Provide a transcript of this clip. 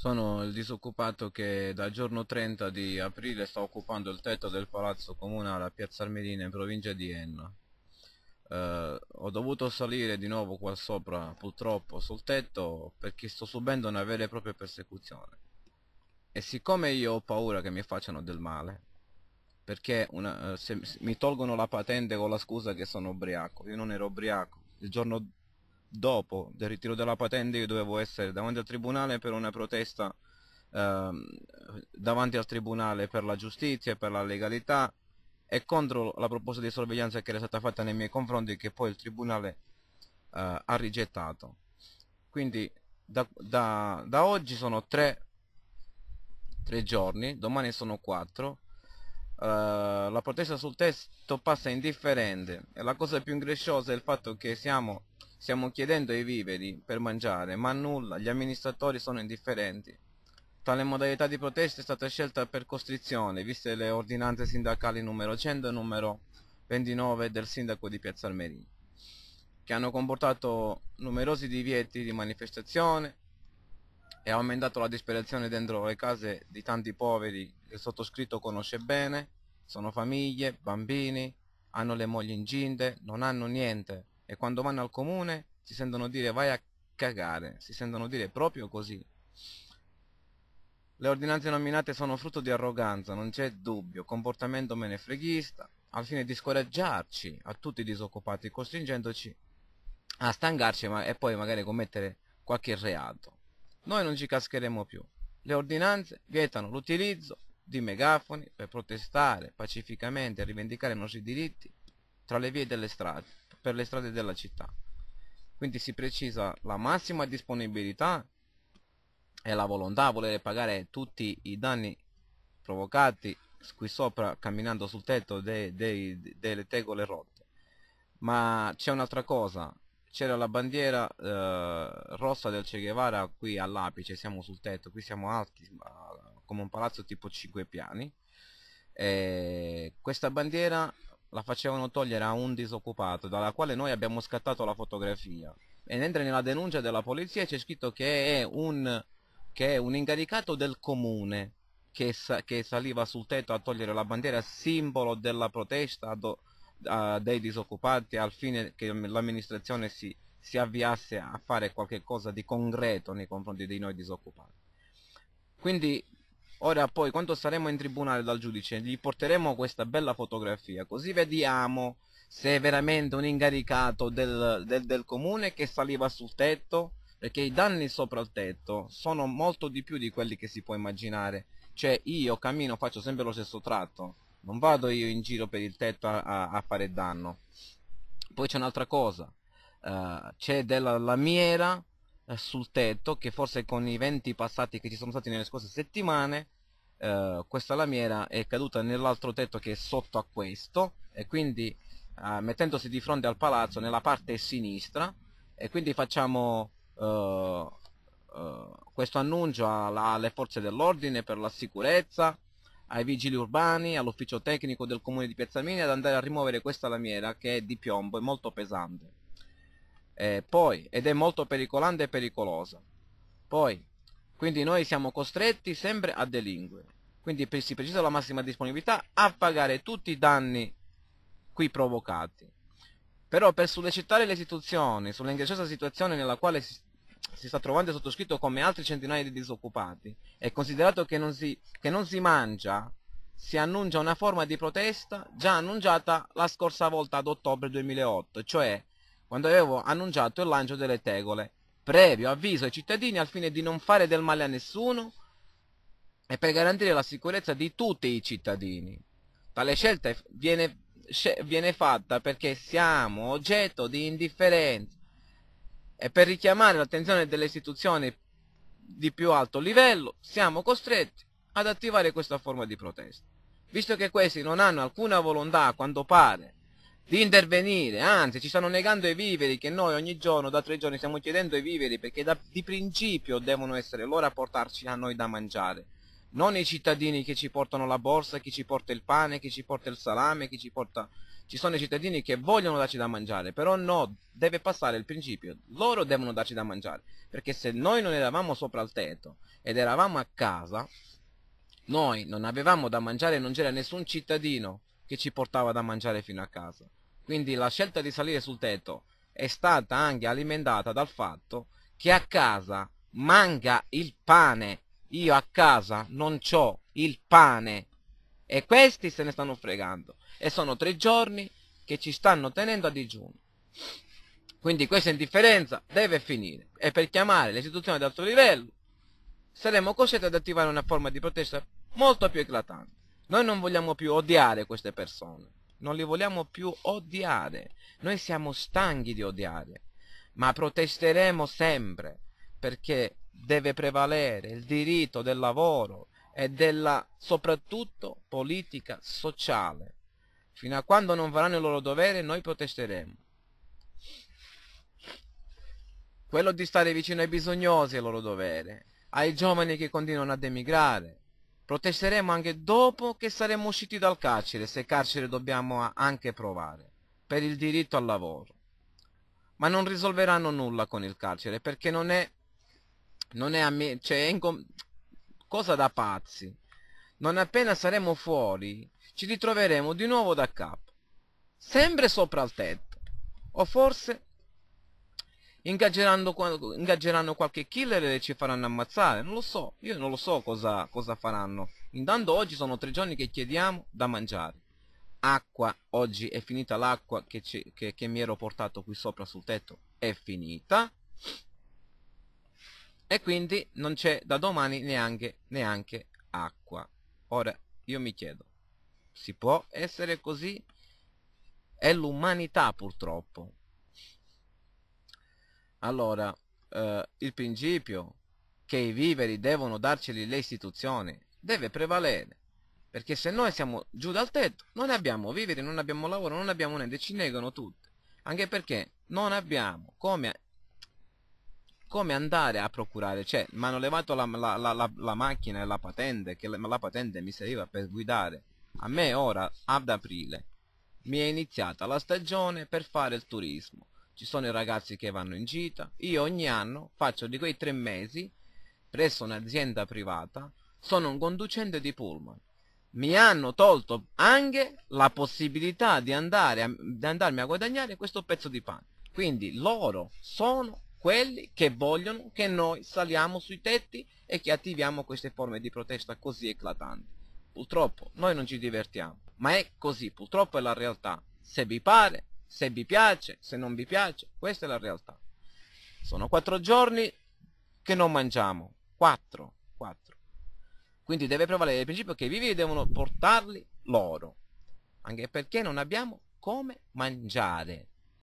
Sono il disoccupato che dal giorno 30 di aprile sta occupando il tetto del palazzo comunale a Piazza Armerina in provincia di Enna. Eh, ho dovuto salire di nuovo qua sopra, purtroppo, sul tetto perché sto subendo una vera e propria persecuzione. E siccome io ho paura che mi facciano del male, perché una, se, eh, se mi tolgono la patente con la scusa che sono ubriaco, io non ero ubriaco, il giorno dopo del ritiro della patente io dovevo essere davanti al tribunale per una protesta ehm, davanti al tribunale per la giustizia e per la legalità e contro la proposta di sorveglianza che era stata fatta nei miei confronti che poi il tribunale eh, ha rigettato. Quindi da, da, da oggi sono tre, tre, giorni, domani sono quattro. Eh, la protesta sul testo passa indifferente e la cosa più ingresciosa è il fatto che siamo Stiamo chiedendo i viveri per mangiare, ma nulla, gli amministratori sono indifferenti. Tale modalità di protesta è stata scelta per costrizione, viste le ordinanze sindacali numero 100 e numero 29 del sindaco di Piazza Almerini, che hanno comportato numerosi divieti di manifestazione e ha aumentato la disperazione dentro le case di tanti poveri che il sottoscritto conosce bene, sono famiglie, bambini, hanno le mogli incinte, non hanno niente e quando vanno al comune si sentono dire vai a cagare, si sentono dire proprio così. Le ordinanze nominate sono frutto di arroganza, non c'è dubbio, comportamento menefreghista, al fine di scoraggiarci a tutti i disoccupati, costringendoci a stancarci e poi magari commettere qualche reato. Noi non ci cascheremo più. Le ordinanze vietano l'utilizzo di megafoni per protestare pacificamente e rivendicare i nostri diritti tra le vie delle strade per le strade della città. Quindi si precisa la massima disponibilità e la volontà a volere pagare tutti i danni provocati qui sopra camminando sul tetto dei, dei, delle tegole rotte. Ma c'è un'altra cosa, c'era la bandiera eh, rossa del Che Guevara qui all'apice, siamo sul tetto, qui siamo alti come un palazzo tipo 5 piani. E eh, questa bandiera la facevano togliere a un disoccupato, dalla quale noi abbiamo scattato la fotografia. E mentre nella denuncia della polizia c'è scritto che è un, che è un incaricato del comune che, sa, che, saliva sul tetto a togliere la bandiera, simbolo della protesta do, a, dei disoccupati, al fine che l'amministrazione si, si avviasse a fare qualcosa di concreto nei confronti di noi disoccupati. Quindi Ora poi quando saremo in tribunale dal giudice gli porteremo questa bella fotografia così vediamo se è veramente un incaricato del, del, del comune che saliva sul tetto perché i danni sopra il tetto sono molto di più di quelli che si può immaginare cioè io cammino faccio sempre lo stesso tratto non vado io in giro per il tetto a, a, a fare danno poi c'è un'altra cosa uh, c'è della lamiera sul tetto che forse con i venti passati che ci sono stati nelle scorse settimane eh, questa lamiera è caduta nell'altro tetto che è sotto a questo e quindi eh, mettendosi di fronte al palazzo nella parte sinistra e quindi facciamo eh, eh questo annuncio alla, alle forze dell'ordine per la sicurezza ai vigili urbani, all'ufficio tecnico del comune di Piazzamini ad andare a rimuovere questa lamiera che è di piombo e molto pesante eh, poi, ed è molto pericolante e pericolosa. Poi, quindi noi siamo costretti sempre a delinquere. Quindi si precisa la massima disponibilità a pagare tutti i danni qui provocati. Però per sollecitare le istituzioni sull'ingressosa situazione nella quale si, si sta trovando sottoscritto come altri centinaia di disoccupati e considerato che non si, che non si mangia, si annuncia una forma di protesta già annunciata la scorsa volta ad ottobre 2008, cioè quando avevo annunciato il lancio delle tegole, previo avviso ai cittadini al fine di non fare del male a nessuno e per garantire la sicurezza di tutti i cittadini. Tale scelta viene, viene fatta perché siamo oggetto di indifferenza e per richiamare l'attenzione delle istituzioni di più alto livello siamo costretti ad attivare questa forma di protesta. Visto che questi non hanno alcuna volontà, quando pare, di intervenire, anzi ci stanno negando i viveri che noi ogni giorno, da tre giorni, stiamo chiedendo i viveri perché da, di principio devono essere loro a portarci a noi da mangiare, non i cittadini che ci portano la borsa, chi ci porta il pane, chi ci porta il salame, chi ci porta... Ci sono i cittadini che vogliono darci da mangiare, però no, deve passare il principio, loro devono darci da mangiare, perché se noi non eravamo sopra il tetto ed eravamo a casa, noi non avevamo da mangiare e non c'era nessun cittadino che ci portava da mangiare fino a casa. Quindi la scelta di salire sul tetto è stata anche alimentata dal fatto che a casa manca il pane. Io a casa non ho il pane. E questi se ne stanno fregando. E sono tre giorni che ci stanno tenendo a digiuno. Quindi questa indifferenza deve finire. E per chiamare le istituzioni ad alto livello saremo costretti ad attivare una forma di protesta molto più eclatante. Noi non vogliamo più odiare queste persone non li vogliamo più odiare, noi siamo stanchi di odiare, ma protesteremo sempre perché deve prevalere il diritto del lavoro e della soprattutto politica sociale. Fino a quando non faranno il loro dovere noi protesteremo. Quello di stare vicino ai bisognosi è il loro dovere, ai giovani che continuano ad emigrare, Protesteremo anche dopo che saremo usciti dal carcere, se carcere dobbiamo anche provare, per il diritto al lavoro. Ma non risolveranno nulla con il carcere, perché non è... Non è, cioè, è cosa da pazzi. Non appena saremo fuori, ci ritroveremo di nuovo da capo, sempre sopra il tetto, o forse ingaggeranno qualche killer e ci faranno ammazzare, non lo so, io non lo so cosa, cosa faranno. Intanto oggi sono tre giorni che chiediamo da mangiare. Acqua, oggi è finita l'acqua che, che, che mi ero portato qui sopra sul tetto, è finita. E quindi non c'è da domani neanche, neanche acqua. Ora, io mi chiedo, si può essere così? È l'umanità purtroppo, allora, eh, il principio che i viveri devono darceli le istituzioni deve prevalere, perché se noi siamo giù dal tetto, non abbiamo viveri, non abbiamo lavoro, non abbiamo niente, ci negano tutti anche perché non abbiamo come, come andare a procurare, cioè mi hanno levato la, la, la, la, macchina e la patente, che la patente mi serviva per guidare, a me ora ad aprile mi è iniziata la stagione per fare il turismo, ci sono i ragazzi che vanno in gita, io ogni anno faccio di quei tre mesi presso un'azienda privata, sono un conducente di pullman. Mi hanno tolto anche la possibilità di, andare a, di andarmi a guadagnare questo pezzo di pane. Quindi loro sono quelli che vogliono che noi saliamo sui tetti e che attiviamo queste forme di protesta così eclatanti. Purtroppo noi non ci divertiamo, ma è così, purtroppo è la realtà. Se vi pare, se vi piace, se non vi piace, questa è la realtà. Sono quattro giorni che non mangiamo, quattro, quattro. Quindi deve prevalere il principio che i vivi devono portarli loro, anche perché non abbiamo come mangiare.